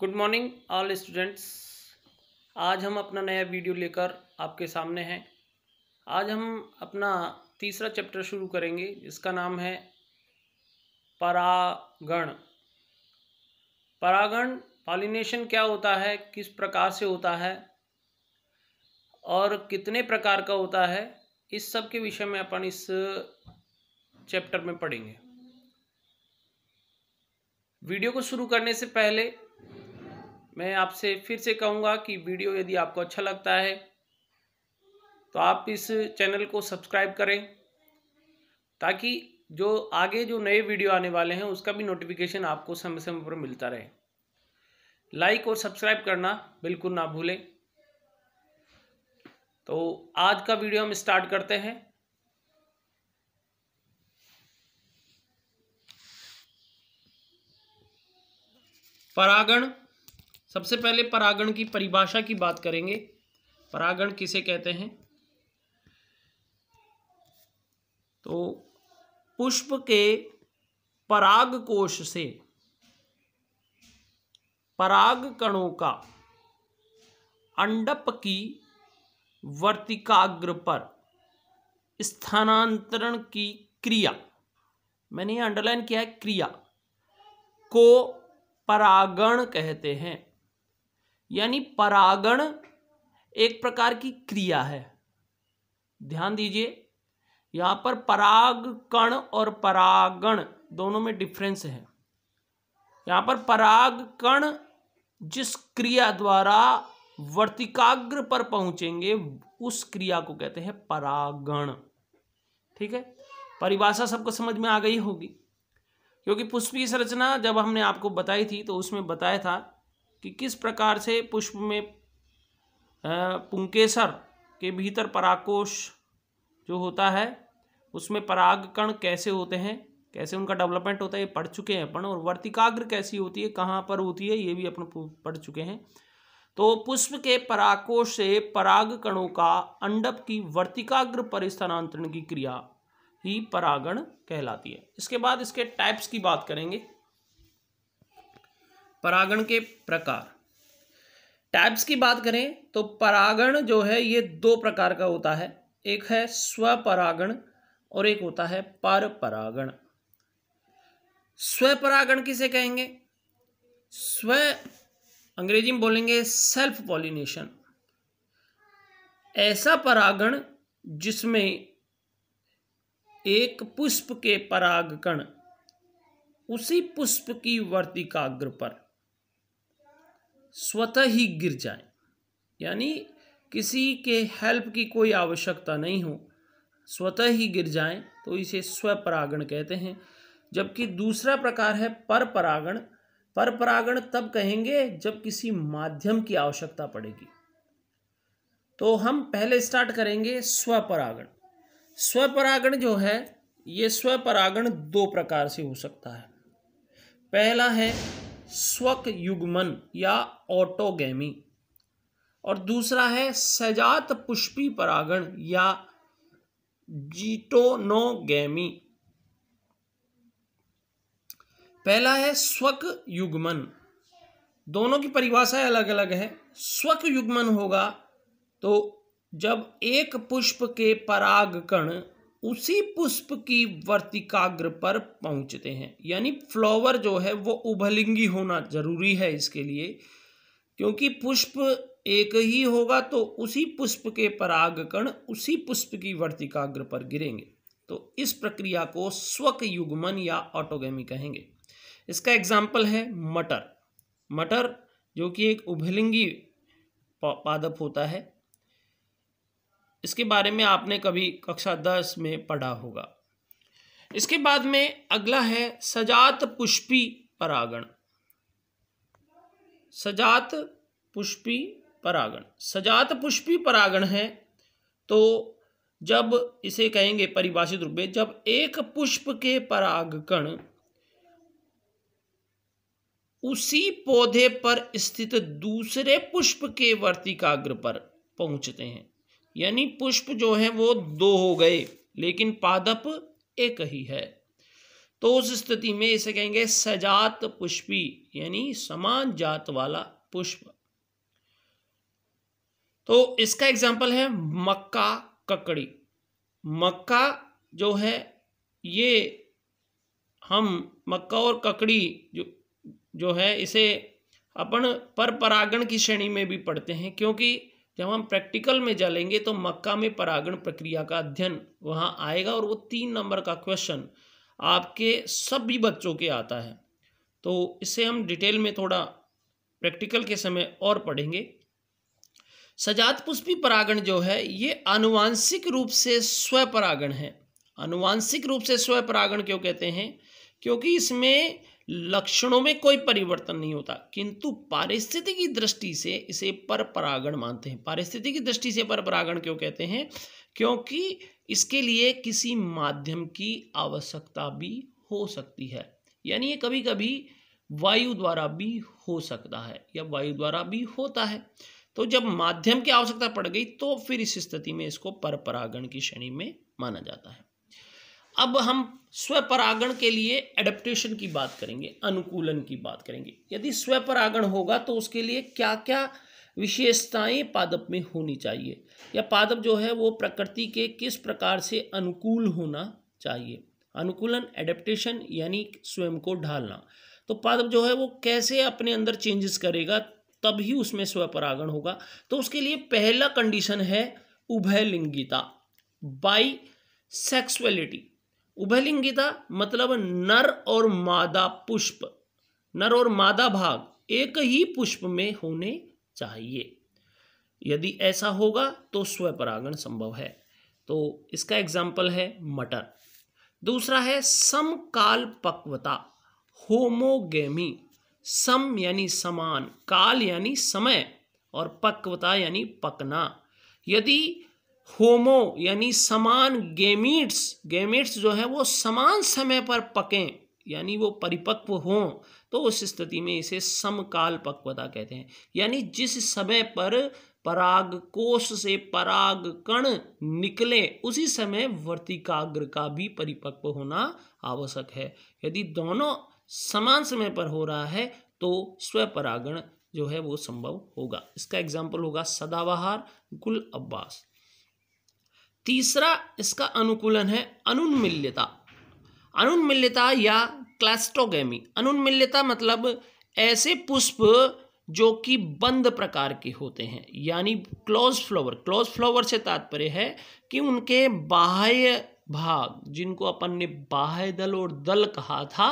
good morning all students आज हम अपना नया वीडियो लेकर आपके सामने हैं आज हम अपना तीसरा चैप्टर शुरू करेंगे जिसका नाम है परागण परागण पॉलिनेशन क्या होता है किस प्रकार से होता है और कितने प्रकार का होता है इस सब के विषय में अपन इस चैप्टर में पढ़ेंगे वीडियो को शुरू करने से पहले मैं आपसे फिर से कहूँगा कि वीडियो यदि आपको अच्छा लगता है तो आप इस चैनल को सब्सक्राइब करें ताकि जो आगे जो नए वीडियो आने वाले हैं उसका भी नोटिफिकेशन आपको समय समय पर मिलता रहे लाइक और सब्सक्राइब करना बिल्कुल ना भूलें तो आज का वीडियो हम स्टार्ट करते हैं परागण सबसे पहले परागण की परिभाषा की बात करेंगे परागण किसे कहते हैं तो पुष्प के पराग कोश से पराग कणों का अंडप की वर्तिकाग्र पर स्थानांतरण की क्रिया मैंने अंडरलाइन किया है क्रिया को परागण कहते हैं यानी परागण एक प्रकार की क्रिया है ध्यान दीजिए यहां पर पराग कण और परागण दोनों में डिफरेंस है यहां पर पराग कण जिस क्रिया द्वारा वर्तिकाग्र पर पहुंचेंगे उस क्रिया को कहते हैं परागण ठीक है परिभाषा सबको समझ में आ गई होगी क्योंकि पुष्पीय संरचना जब हमने आपको बताई थी तो उसमें बताया था कि किस प्रकार से पुष्प में पुंकेसर के भीतर पराकोश जो होता है उसमें परागकण कैसे होते हैं कैसे उनका डेवलपमेंट होता है ये पढ़ चुके हैं अपन और वर्तिकाग्र कैसी होती है कहाँ पर होती है ये भी अपन पढ़ चुके हैं तो पुष्प के पराकोश से पराग कणों का अंडप की वर्तिकाग्र पर स्थानांतरण की क्रिया ही परागण कहलाती है इसके बाद इसके टाइप्स की बात करेंगे परागण के प्रकार टाइप्स की बात करें तो परागण जो है ये दो प्रकार का होता है एक है स्वपरागण और एक होता है पर परागण स्वपरागण किसे कहेंगे स्व अंग्रेजी में बोलेंगे सेल्फ पॉलिनेशन ऐसा परागण जिसमें एक पुष्प के परागकण उसी पुष्प की वर्तिकाग्र पर स्वतः ही गिर जाए यानी किसी के हेल्प की कोई आवश्यकता नहीं हो स्वतः ही गिर जाएं तो इसे स्वपरागण कहते हैं जबकि दूसरा प्रकार है पर परागण पर परागण तब कहेंगे जब किसी माध्यम की आवश्यकता पड़ेगी तो हम पहले स्टार्ट करेंगे स्वपरागण स्वपरागण जो है ये स्वपरागण दो प्रकार से हो सकता है पहला है स्वक युग्मन या ऑटोगेमी और दूसरा है सजात पुष्पी परागण या जीटोनोगेमी पहला है स्वक युग्मन दोनों की परिभाषाएं अलग अलग है स्वक युग्मन होगा तो जब एक पुष्प के परागकण उसी पुष्प की वर्तिकाग्र पर पहुंचते हैं यानी फ्लावर जो है वो उभलिंगी होना जरूरी है इसके लिए क्योंकि पुष्प एक ही होगा तो उसी पुष्प के परागकण उसी पुष्प की वर्तिकाग्र पर गिरेंगे तो इस प्रक्रिया को स्वक युग्मन या ऑटोगेमी कहेंगे इसका एग्जाम्पल है मटर मटर जो कि एक उभलिंगी पादप होता है इसके बारे में आपने कभी कक्षा दस में पढ़ा होगा इसके बाद में अगला है सजात पुष्पी परागण सजात पुष्पी परागण सजात पुष्पी परागण है तो जब इसे कहेंगे परिभाषित रूप में जब एक पुष्प के परागकण उसी पौधे पर स्थित दूसरे पुष्प के वर्तिकाग्र पर पहुंचते हैं यानी पुष्प जो है वो दो हो गए लेकिन पादप एक ही है तो उस स्थिति में इसे कहेंगे सजात पुष्पी यानी समान जात वाला पुष्प तो इसका एग्जाम्पल है मक्का ककड़ी मक्का जो है ये हम मक्का और ककड़ी जो जो है इसे अपन पर परागण की श्रेणी में भी पढ़ते हैं क्योंकि जब हम प्रैक्टिकल में चलेंगे तो मक्का में परागण प्रक्रिया का अध्ययन वहाँ आएगा और वो तीन नंबर का क्वेश्चन आपके सभी बच्चों के आता है तो इसे हम डिटेल में थोड़ा प्रैक्टिकल के समय और पढ़ेंगे सजात पुष्पी परागण जो है ये अनुवांशिक रूप से स्व परागण है अनुवांशिक रूप से स्वपरागण क्यों कहते हैं क्योंकि इसमें लक्षणों में कोई परिवर्तन नहीं होता किंतु पारिस्थितिकी दृष्टि से इसे परपरागण मानते हैं पारिस्थितिकी दृष्टि से परपरागण क्यों कहते हैं क्योंकि इसके लिए किसी माध्यम की आवश्यकता भी हो सकती है यानी ये कभी कभी वायु द्वारा भी हो सकता है या वायु द्वारा भी होता है तो जब माध्यम की आवश्यकता पड़ गई तो फिर इस स्थिति में इसको परपरागण की श्रेणी में माना जाता है अब हम स्वपरागण के लिए एडेप्टेशन की बात करेंगे अनुकूलन की बात करेंगे यदि स्वपरागण होगा तो उसके लिए क्या क्या विशेषताएं पादप में होनी चाहिए या पादप जो है वो प्रकृति के किस प्रकार से अनुकूल होना चाहिए अनुकूलन एडेप्टेशन यानी स्वयं को ढालना तो पादप जो है वो कैसे अपने अंदर चेंजेस करेगा तभी उसमें स्वपरागण होगा तो उसके लिए पहला कंडीशन है उभयलिंगिता बाई सेक्सुअलिटी उभयलिंगिता मतलब नर और मादा पुष्प नर और मादा भाग एक ही पुष्प में होने चाहिए यदि ऐसा होगा तो स्वपरागण संभव है तो इसका एग्जाम्पल है मटर दूसरा है समकाल पक्वता होमोगेमी सम यानी समान काल यानी समय और पक्वता यानी पकना यदि होमो यानी समान गेमिट्स गेमिट्स जो है वो समान समय पर पकें यानी वो परिपक्व हों तो उस स्थिति में इसे समकाल पक्वता कहते हैं यानी जिस समय पर पराग कोष से पराग कण निकले उसी समय वर्तिकाग्र का भी परिपक्व होना आवश्यक है यदि दोनों समान समय पर हो रहा है तो स्वपरागण जो है वो संभव होगा इसका एग्जाम्पल होगा सदाबहार गुल अब्बास तीसरा इसका अनुकूलन है अनुन्मिल्यता अनुन्मिल्यता या क्लास्टोगेमी अनुन्मिल्यता मतलब ऐसे पुष्प जो कि बंद प्रकार के होते हैं यानी क्लोज फ्लावर क्लोज फ्लावर से तात्पर्य है कि उनके बाह्य भाग जिनको अपन ने बाह्य दल और दल कहा था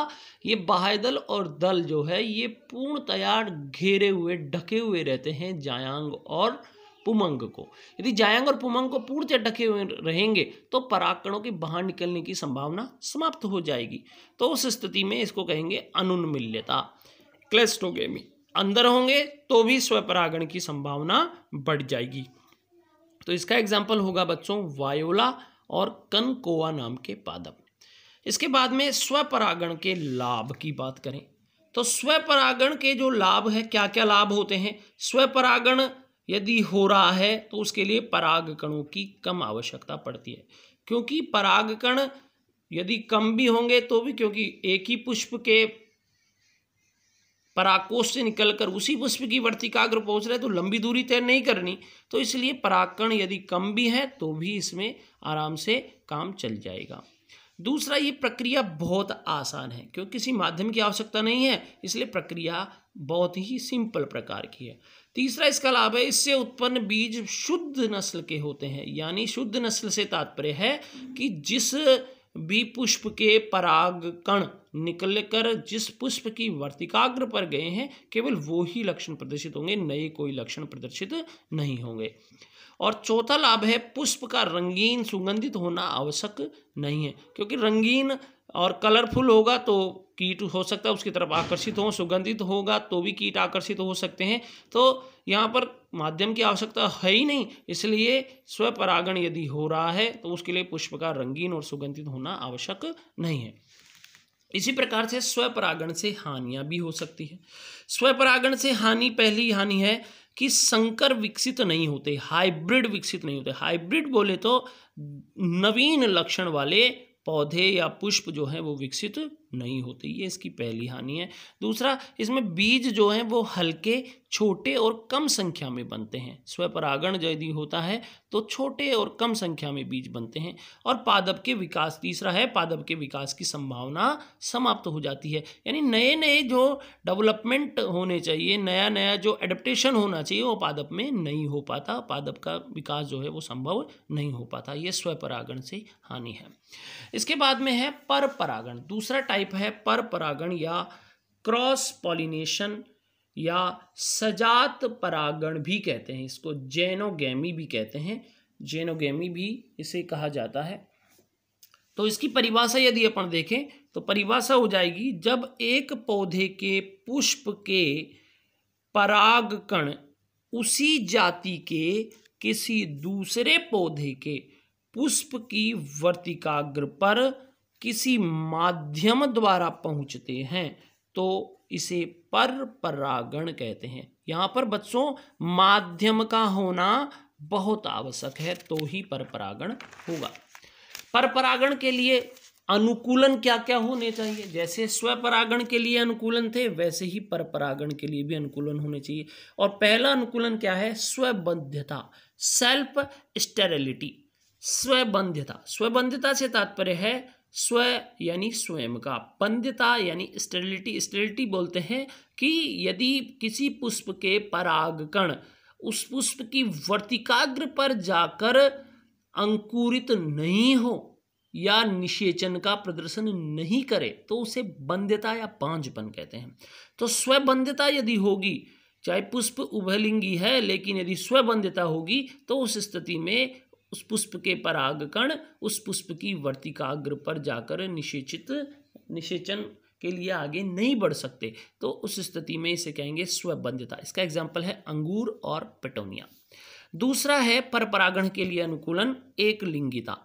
ये बाह्य दल और दल जो है ये पूर्णतया घेरे हुए ढके हुए रहते हैं जायांग और पुमंग को यदि जायंग और पुमंग को पूर्ण से ढके हुए रहेंगे तो पराकणों के बाहर निकलने की संभावना समाप्त हो जाएगी तो उस स्थिति में इसको कहेंगे अनुन्मिल्यता क्लेस्टोगेमी अंदर होंगे तो भी स्वपरागण की संभावना बढ़ जाएगी तो इसका एग्जाम्पल होगा बच्चों वायोला और कनकोआ नाम के पादप इसके बाद में स्वपरागण के लाभ की बात करें तो स्वपरागण के जो लाभ है क्या क्या लाभ होते हैं स्वपरागण यदि हो रहा है तो उसके लिए परागकणों की कम आवश्यकता पड़ती है क्योंकि परागकण यदि कम भी होंगे तो भी क्योंकि एक ही पुष्प के पराकोष से निकलकर उसी पुष्प की का अग्र पहुंच रहे तो लंबी दूरी तय नहीं करनी तो इसलिए परागकण यदि कम भी है तो भी इसमें आराम से काम चल जाएगा दूसरा ये प्रक्रिया बहुत आसान है क्योंकि किसी माध्यम की आवश्यकता नहीं है इसलिए प्रक्रिया बहुत ही सिंपल प्रकार की है तीसरा इसका लाभ है इससे उत्पन्न बीज शुद्ध नस्ल के होते हैं यानी शुद्ध नस्ल से तात्पर्य है कि जिस भी पुष्प के पराग कण निकल कर जिस पुष्प की वर्तिकाग्र पर गए हैं केवल वो ही लक्षण प्रदर्शित होंगे नए कोई लक्षण प्रदर्शित नहीं होंगे और चौथा लाभ है पुष्प का रंगीन सुगंधित होना आवश्यक नहीं है क्योंकि रंगीन और कलरफुल होगा तो कीट हो सकता है उसकी तरफ आकर्षित हो सुगंधित होगा तो भी कीट आकर्षित हो सकते हैं तो यहाँ पर माध्यम की आवश्यकता है ही नहीं इसलिए स्वपरागण यदि हो रहा है तो उसके लिए पुष्प का रंगीन और सुगंधित होना आवश्यक नहीं है इसी प्रकार से स्वपरागण से हानियाँ भी हो सकती है स्वपरागण से हानि पहली हानि है कि संकर विकसित नहीं होते हाइब्रिड विकसित नहीं होते हाइब्रिड बोले तो नवीन लक्षण वाले पौधे या पुष्प जो हैं वो विकसित नहीं होती ये इसकी पहली हानि है दूसरा इसमें बीज जो है वो हल्के छोटे और कम संख्या में बनते हैं स्वपरागण यदि होता है तो छोटे और कम संख्या में बीज बनते हैं और पादप के विकास तीसरा है पादप के विकास की संभावना समाप्त हो जाती है यानी नए नए जो डेवलपमेंट होने चाहिए नया नया जो एडप्टेशन होना चाहिए वो पादप में नहीं हो पाता पादप का विकास जो है वो संभव नहीं हो पाता ये स्वपरागण से हानि है इसके बाद में है पर परागण दूसरा टाइप टाइप है पर परागण या क्रॉस पॉलिनेशन या सजात परागण भी कहते हैं इसको जेनोगेमी भी कहते हैं जेनोगेमी भी इसे कहा जाता है तो इसकी परिभाषा यदि अपन देखें तो परिभाषा हो जाएगी जब एक पौधे के पुष्प के परागकण उसी जाति के किसी दूसरे पौधे के पुष्प की वर्तिकाग्र पर किसी माध्यम द्वारा पहुंचते हैं तो इसे पर परागण कहते हैं यहां पर बच्चों माध्यम का होना बहुत आवश्यक है तो ही पर परागण होगा पर परागण के लिए अनुकूलन क्या क्या होने चाहिए जैसे स्वपरागण के लिए अनुकूलन थे वैसे ही पर परागण के लिए भी अनुकूलन होने चाहिए और पहला अनुकूलन क्या है स्वबंध्यता सेल्फ स्टेरिलिटी स्वबंध्यता स्वबंध्यता से तात्पर्य है स्व यानी स्वयं का पंद्यता यानी स्टेरिलिटी स्टेरिलिटी बोलते हैं कि यदि किसी पुष्प के परागकण उस पुष्प की वर्तिकाग्र पर जाकर अंकुरित नहीं हो या निषेचन का प्रदर्शन नहीं करे तो उसे बंध्यता या पांचपन कहते हैं तो स्वबंध्यता यदि होगी चाहे पुष्प उभलिंगी है लेकिन यदि स्वबंध्यता होगी तो उस स्थिति में उस पुष्प के परागकण उस पुष्प की वर्तिकाग्र पर जाकर निषेचित निषेचन के लिए आगे नहीं बढ़ सकते तो उस स्थिति में इसे कहेंगे स्वबंधता इसका एग्जाम्पल है अंगूर और पेटोनिया दूसरा है पर परागण के लिए अनुकूलन एक लिंगिता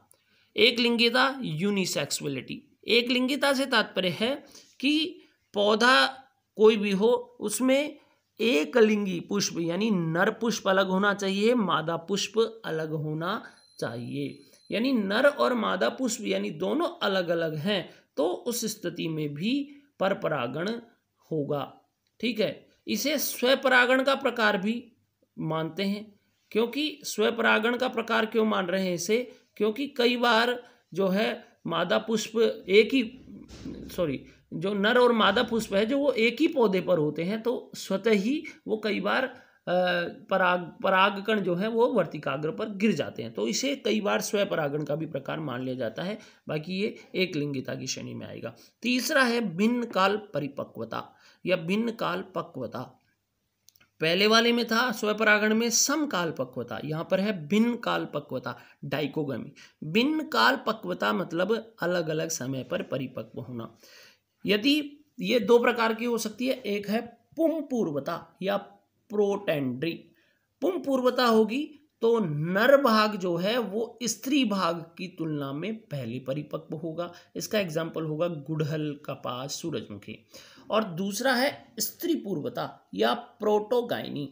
एक लिंगिता यूनिसेक्सुअलिटी एक लिंगिता से तात्पर्य है कि पौधा कोई भी हो उसमें एक लिंगी पुष्प यानी नर पुष्प अलग होना चाहिए मादा पुष्प अलग होना चाहिए यानी नर और मादा पुष्प यानी दोनों अलग अलग हैं तो उस स्थिति में भी पर परागण होगा ठीक है इसे स्वपरागण का प्रकार भी मानते हैं क्योंकि स्वपरागण का प्रकार क्यों मान रहे हैं इसे क्योंकि कई बार जो है मादा पुष्प एक ही सॉरी जो नर और मादा पुष्प है जो वो एक ही पौधे पर होते हैं तो स्वतः ही वो कई बार पराग परागकण जो है वो वर्तिकाग्र पर गिर जाते हैं तो इसे कई बार स्वय परागण का भी प्रकार मान लिया जाता है बाकी ये एक लिंगिता की श्रेणी में आएगा तीसरा है भिन्न काल परिपक्वता या भिन्न काल पक्वता पहले वाले में था परागण में समकाल पक्वता यहाँ पर है भिन्न काल पक्वता डाइकोगी भिन्न काल पक्वता मतलब अलग अलग समय पर परिपक्व होना यदि ये दो प्रकार की हो सकती है एक है पुम पूर्वता या प्रोटेंड्री पुम पूर्वता होगी तो नर भाग जो है वो स्त्री भाग की तुलना में पहले परिपक्व होगा इसका एग्जाम्पल होगा गुड़हल कपास सूरजमुखी और दूसरा है स्त्री पूर्वता या प्रोटोगाइनी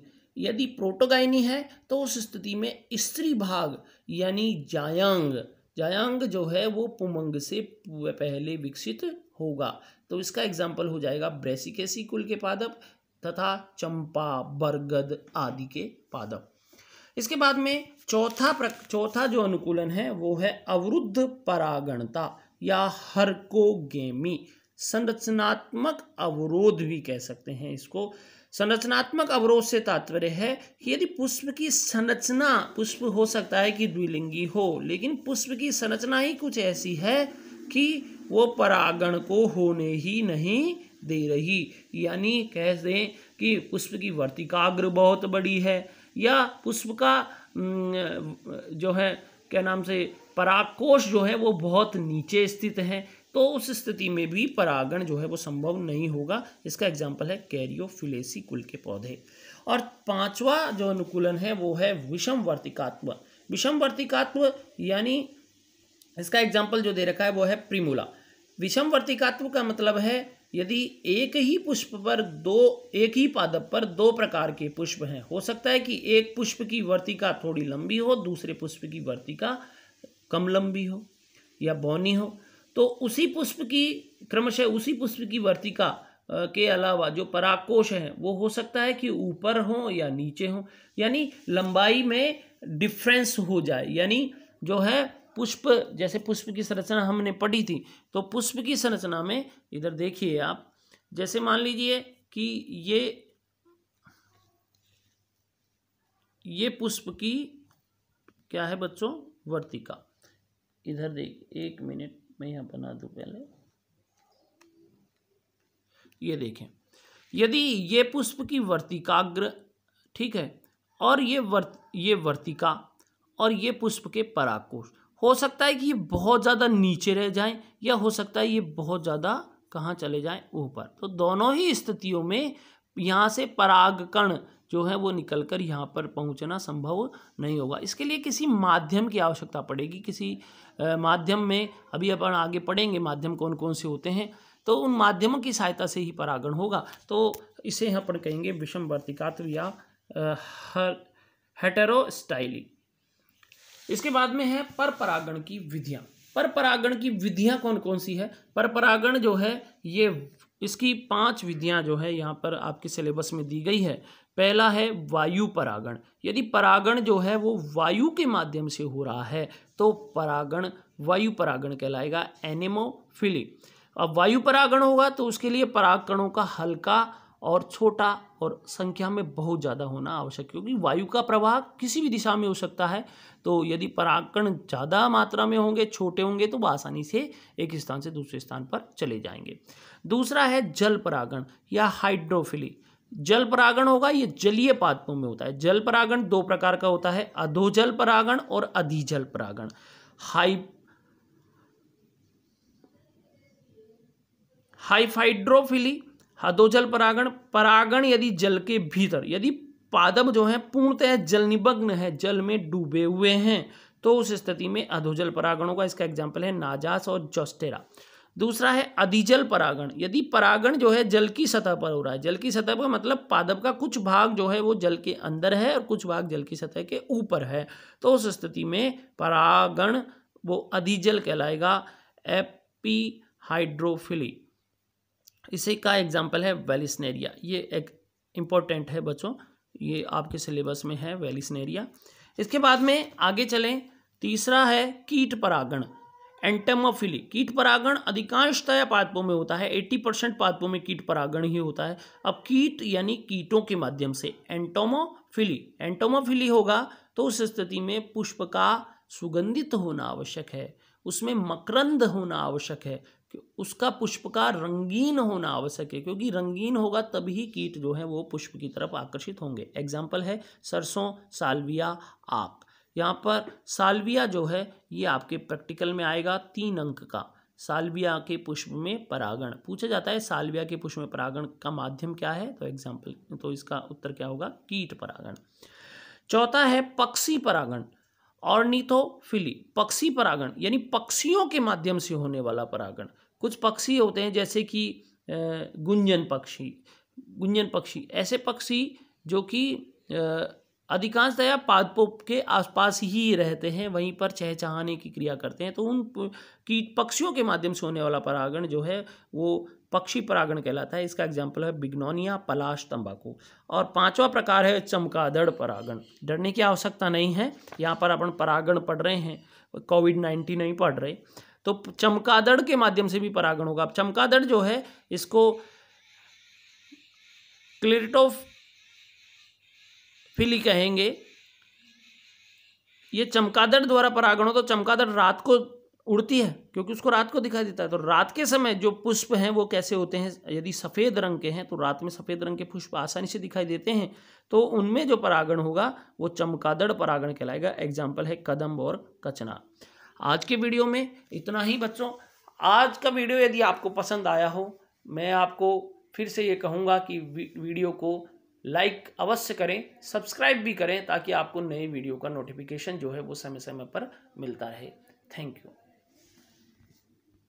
यदि प्रोटोगाइनी है तो उस स्थिति में स्त्री भाग यानी जायांग जायांग जो है वो पुमंग से पहले विकसित होगा तो इसका एग्जाम्पल हो जाएगा ब्रेसिकेसी कुल के पादप तथा चंपा बरगद आदि के पादप इसके बाद में चौथा चौथा जो अनुकूलन है वो है अवरुद्ध परागणता या हरकोगेमी संरचनात्मक अवरोध भी कह सकते हैं इसको संरचनात्मक अवरोध से तात्पर्य है कि यदि पुष्प की संरचना पुष्प हो सकता है कि द्विलिंगी हो लेकिन पुष्प की संरचना ही कुछ ऐसी है कि वो परागण को होने ही नहीं दे रही यानी कह दें कि पुष्प की वर्तिकाग्र बहुत बड़ी है या पुष्प का जो है क्या नाम से पराकोष जो है वो बहुत नीचे स्थित है तो उस स्थिति में भी परागण जो है वो संभव नहीं होगा इसका एग्जाम्पल है कैरियोफिलेसी कुल के पौधे और पांचवा जो अनुकूलन है वो है विषम वर्तिकात्व विषम वर्तिकात्व यानी इसका एग्जाम्पल जो दे रखा है वो है प्रिमूला विषम वर्तिकात्व का मतलब है यदि एक ही पुष्प पर दो एक ही पादप पर दो प्रकार के पुष्प हैं हो सकता है कि एक पुष्प की वर्तिका थोड़ी लंबी हो दूसरे पुष्प की वर्तिका कम लंबी हो या बौनी हो तो उसी पुष्प की क्रमशः उसी पुष्प की वर्तिका के अलावा जो पराकोश हैं वो हो सकता है कि ऊपर हो या नीचे हो यानी लंबाई में डिफ्रेंस हो जाए यानी जो है पुष्प जैसे पुष्प की संरचना हमने पढ़ी थी तो पुष्प की संरचना में इधर देखिए आप जैसे मान लीजिए कि ये ये पुष्प की क्या है बच्चों वर्तिका इधर देखिए एक मिनट मैं यहाँ बना दूँ पहले ये देखें यदि ये पुष्प की वर्तिकाग्र ठीक है और ये वर्त ये वर्तिका और ये पुष्प के पराकोष हो सकता है कि ये बहुत ज़्यादा नीचे रह जाएं या हो सकता है ये बहुत ज़्यादा कहाँ चले जाएं ऊपर तो दोनों ही स्थितियों में यहाँ से परागकण जो है वो निकल कर यहाँ पर पहुँचना संभव नहीं होगा इसके लिए किसी माध्यम की आवश्यकता पड़ेगी किसी आ, माध्यम में अभी अपन आगे पढ़ेंगे माध्यम कौन कौन से होते हैं तो उन माध्यमों की सहायता से ही परागण होगा तो इसे अपन कहेंगे विषम वर्तिकात्व या हेटेरोस्टाइली इसके बाद में है पर परागण की विधियाँ पर परागण की विधियाँ कौन कौन सी है पर परागण जो है ये इसकी पांच विधियां जो है यहाँ पर आपके सिलेबस में दी गई है पहला है वायु परागण यदि परागण जो है वो वायु के माध्यम से हो रहा है तो परागण वायु परागण कहलाएगा एनेमोफिली अब वायु परागण होगा तो उसके लिए परागकणों का हल्का और छोटा और संख्या में बहुत ज़्यादा होना आवश्यक क्योंकि वायु का प्रवाह किसी भी दिशा में हो सकता है तो यदि परागकण ज़्यादा मात्रा में होंगे छोटे होंगे तो वह आसानी से एक स्थान से दूसरे स्थान पर चले जाएंगे दूसरा है जल परागण या हाइड्रोफिली जल परागण होगा ये जलीय पात्रों में होता है जल परागण दो प्रकार का होता है अधोजल परागण और अधिजल परागण हाई हाइफाइड्रोफिली हदोजल परागण परागण यदि जल के भीतर यदि पादम जो है पूर्णतः जल निमग्न है जल में डूबे हुए हैं तो उस स्थिति में अधोजल परागणों का इसका एग्जाम्पल है नाजास और जोस्टेरा दूसरा है अधिजल परागण यदि परागण जो है जल की सतह पर हो रहा है जल की सतह पर मतलब पादप का कुछ भाग जो है वो जल के अंदर है और कुछ भाग जल की सतह के ऊपर है तो उस स्थिति में परागण वो अधिजल कहलाएगा एपी हाइड्रोफिली इसी का एग्जाम्पल है वेलिसनेरिया ये एक इम्पोर्टेंट है बच्चों ये आपके सिलेबस में है वेलिसनेरिया इसके बाद में आगे चलें तीसरा है कीट परागण एंटेमोफिली कीट परागण अधिकांशतः पादपों में होता है 80 परसेंट पादपों में कीट परागण ही होता है अब कीट यानी कीटों के माध्यम से एंटोमोफिली एंटोमोफिली होगा तो उस स्थिति में पुष्प का सुगंधित होना आवश्यक है उसमें मकरंद होना आवश्यक है उसका पुष्प का रंगीन होना आवश्यक है क्योंकि रंगीन होगा तभी कीट जो है वो पुष्प की तरफ आकर्षित होंगे एग्जाम्पल है सरसों सालविया आक यहाँ पर सालविया जो है ये आपके प्रैक्टिकल में आएगा तीन अंक का सालविया के पुष्प में परागण पूछा जाता है सालविया के पुष्प में परागण का माध्यम क्या है तो एग्जाम्पल तो इसका उत्तर क्या होगा कीट परागण चौथा है पक्षी परागण फिली पक्षी परागण यानी पक्षियों के माध्यम से होने वाला परागण कुछ पक्षी होते हैं जैसे कि गुंजन पक्षी गुंजन पक्षी ऐसे पक्षी जो कि अधिकांशतया पादपों के आसपास ही रहते हैं वहीं पर चहचहाने की क्रिया करते हैं तो उन की पक्षियों के माध्यम से होने वाला परागण जो है वो पक्षी परागण कहलाता है इसका एग्जाम्पल है बिग्नोनिया पलाश तंबाकू और पांचवा प्रकार है चमकादड़ परागण डरने की आवश्यकता नहीं है यहाँ पर अपन परागण पढ़ रहे हैं कोविड नाइन्टीन नहीं पढ़ रहे तो चमकादड़ के माध्यम से भी परागण होगा अब चमकादड़ जो है इसको क्लिटोफिली कहेंगे ये चमकादड़ द्वारा परागण हो तो चमकादड़ रात को उड़ती है क्योंकि उसको रात को दिखाई देता है तो रात के समय जो पुष्प हैं वो कैसे होते हैं यदि सफ़ेद रंग के हैं तो रात में सफ़ेद रंग के पुष्प आसानी से दिखाई देते हैं तो उनमें जो परागण होगा वो चमकादड़ परागण कहलाएगा एग्जाम्पल है कदम्ब और कचना आज के वीडियो में इतना ही बच्चों आज का वीडियो यदि आपको पसंद आया हो मैं आपको फिर से ये कहूँगा कि वीडियो को लाइक अवश्य करें सब्सक्राइब भी करें ताकि आपको नए वीडियो का नोटिफिकेशन जो है वो समय समय पर मिलता रहे थैंक यू